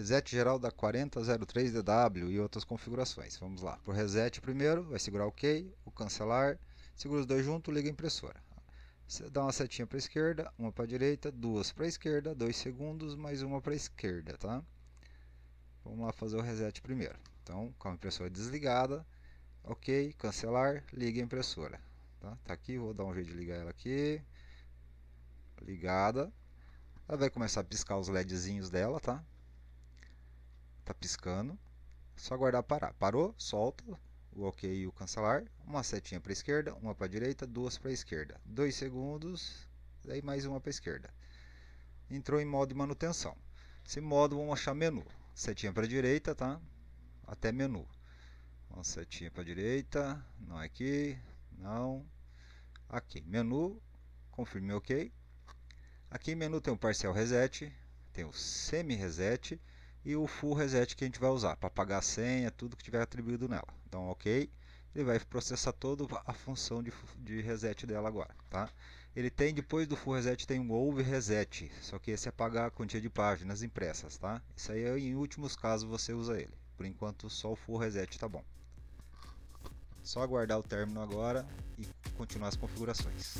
reset geral da 4003DW e outras configurações. Vamos lá. o reset primeiro, vai segurar OK, o cancelar, segura os dois juntos, liga a impressora. Você dá uma setinha para a esquerda, uma para a direita, duas para a esquerda, dois segundos, mais uma para a esquerda, tá? Vamos lá fazer o reset primeiro. Então, com a impressora desligada, OK, cancelar, liga a impressora. Tá, tá aqui, vou dar um jeito de ligar ela aqui. Ligada. Ela vai começar a piscar os LEDzinhos dela, tá? Tá piscando. Só aguardar parar. Parou, solta o OK e o cancelar. Uma setinha para esquerda, uma para direita, duas para esquerda. Dois segundos, daí mais uma para esquerda. Entrou em modo de manutenção. Esse modo vamos achar menu. Setinha para direita, tá? Até menu. Uma setinha para direita, não é aqui, não. Aqui, menu, confirme OK. Aqui menu tem o parcial reset, tem o semi reset e o full reset que a gente vai usar para pagar a senha, tudo que tiver atribuído nela. Então, ok. Ele vai processar toda a função de, de reset dela agora, tá? Ele tem, depois do full reset, tem um over reset, só que esse é pagar a quantia de páginas impressas, tá? Isso aí, é, em últimos casos, você usa ele. Por enquanto, só o full reset tá bom. Só aguardar o término agora e continuar as configurações.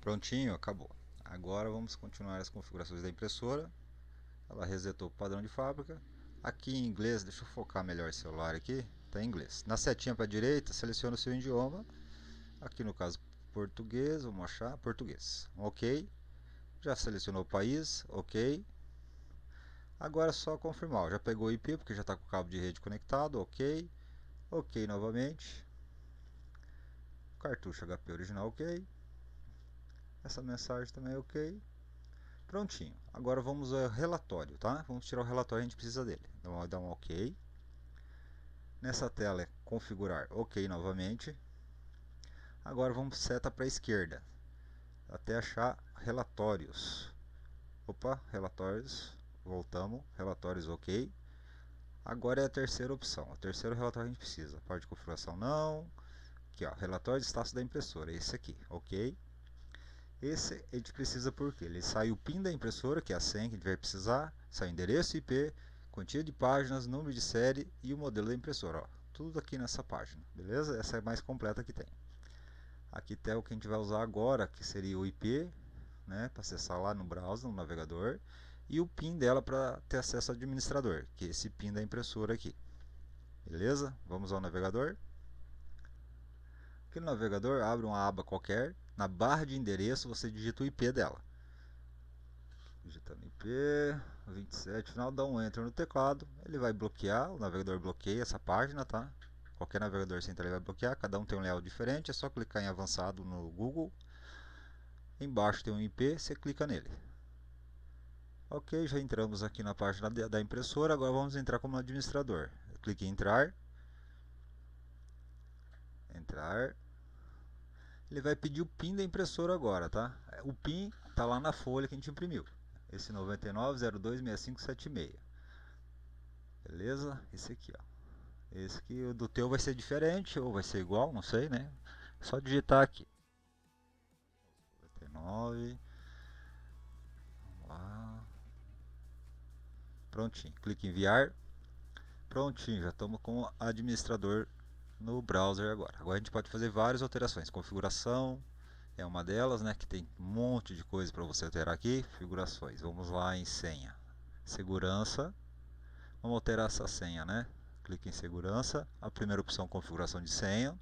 Prontinho, acabou. Agora vamos continuar as configurações da impressora. Ela resetou o padrão de fábrica. Aqui em inglês, deixa eu focar melhor o celular aqui, está em inglês. Na setinha para a direita, seleciona o seu idioma. Aqui no caso português, vamos achar, português. Ok. Já selecionou o país, ok. Agora é só confirmar, já pegou o IP porque já está com o cabo de rede conectado, ok. Ok novamente. Cartucho HP original, ok. Essa mensagem também é ok. Prontinho. Agora vamos ao relatório, tá? Vamos tirar o relatório, a gente precisa dele. Então vamos dar um ok. Nessa tela é configurar ok novamente. Agora vamos seta para a esquerda. Até achar relatórios. Opa, relatórios. Voltamos. Relatórios ok. Agora é a terceira opção. O terceiro relatório a gente precisa. Parte de configuração não. Aqui, ó, relatório de status da impressora, é esse aqui, ok? Esse a gente precisa porque ele sai o PIN da impressora, que é a senha que a gente vai precisar, sai o endereço IP, quantia de páginas, número de série e o modelo da impressora. Ó. Tudo aqui nessa página, beleza? Essa é a mais completa que tem. Aqui tem o que a gente vai usar agora, que seria o IP, né, para acessar lá no browser, no navegador, e o PIN dela para ter acesso ao administrador, que é esse PIN da impressora aqui. Beleza? Vamos ao navegador. Aqui no navegador, abre uma aba qualquer, na barra de endereço você digita o IP dela. Digitando IP 27, final dá um enter no teclado, ele vai bloquear, o navegador bloqueia essa página, tá? Qualquer navegador central ele vai bloquear, cada um tem um layout diferente, é só clicar em avançado no Google. Embaixo tem um IP, você clica nele. Ok, já entramos aqui na página da impressora, agora vamos entrar como administrador. Clique em entrar, entrar. Ele vai pedir o PIN da impressora agora, tá? O PIN tá lá na folha que a gente imprimiu. Esse 99026576. Beleza? Esse aqui, ó. Esse aqui, o do teu vai ser diferente ou vai ser igual, não sei, né? É só digitar aqui. 99. Vamos lá. Prontinho. Clique em enviar. Prontinho, já estamos com o administrador no browser agora. Agora a gente pode fazer várias alterações, configuração é uma delas, né, que tem um monte de coisa para você alterar aqui, configurações. Vamos lá em senha. Segurança. Vamos alterar essa senha, né? Clique em segurança, a primeira opção configuração de senha.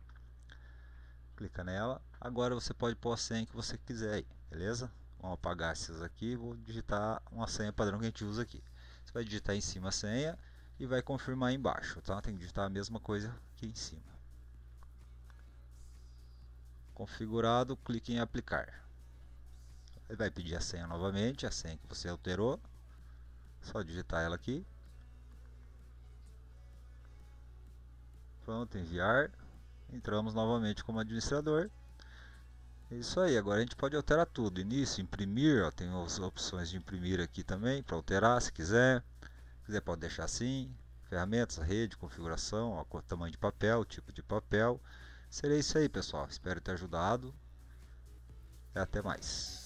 Clica nela. Agora você pode pôr a senha que você quiser aí, beleza? Vamos apagar essas aqui, vou digitar uma senha padrão que a gente usa aqui. Você vai digitar em cima a senha e vai confirmar embaixo, tá? Tem que digitar a mesma coisa aqui em cima. Configurado, clique em aplicar. Ele vai pedir a senha novamente, a senha que você alterou. Só digitar ela aqui. Pronto, enviar. Entramos novamente como administrador. É isso aí, agora a gente pode alterar tudo. Início, imprimir, ó, tem as opções de imprimir aqui também para alterar se quiser quiser pode deixar assim, ferramentas, rede, configuração, ó, tamanho de papel, tipo de papel. Seria isso aí pessoal, espero ter ajudado. Até mais.